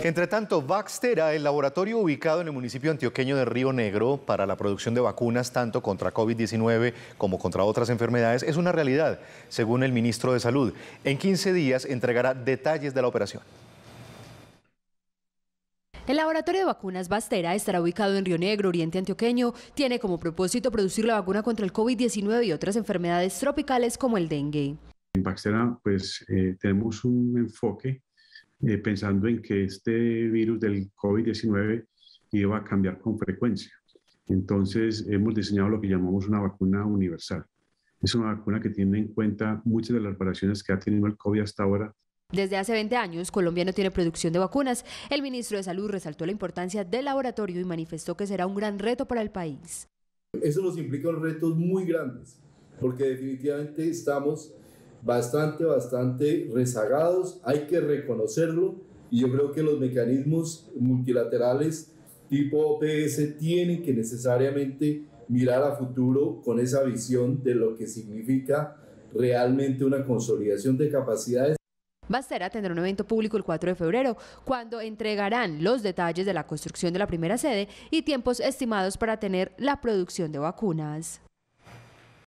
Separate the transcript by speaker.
Speaker 1: Entre tanto, Baxtera, el laboratorio ubicado en el municipio antioqueño de Río Negro para la producción de vacunas tanto contra COVID-19 como contra otras enfermedades, es una realidad, según el ministro de Salud. En 15 días entregará detalles de la operación.
Speaker 2: El laboratorio de vacunas Bastera estará ubicado en Río Negro, Oriente Antioqueño. Tiene como propósito producir la vacuna contra el COVID-19 y otras enfermedades tropicales como el dengue.
Speaker 3: En Baxtera, pues eh, tenemos un enfoque eh, pensando en que este virus del COVID-19 iba a cambiar con frecuencia. Entonces hemos diseñado lo que llamamos una vacuna universal. Es una vacuna que tiene en cuenta muchas de las variaciones que ha tenido el COVID hasta ahora,
Speaker 2: desde hace 20 años, Colombia no tiene producción de vacunas. El ministro de Salud resaltó la importancia del laboratorio y manifestó que será un gran reto para el país.
Speaker 4: Eso nos implica retos muy grandes, porque definitivamente estamos bastante, bastante rezagados, hay que reconocerlo y yo creo que los mecanismos multilaterales tipo OPS tienen que necesariamente mirar a futuro con esa visión de lo que significa realmente una consolidación de capacidades.
Speaker 2: Bastera tendrá un evento público el 4 de febrero, cuando entregarán los detalles de la construcción de la primera sede y tiempos estimados para tener la producción de vacunas.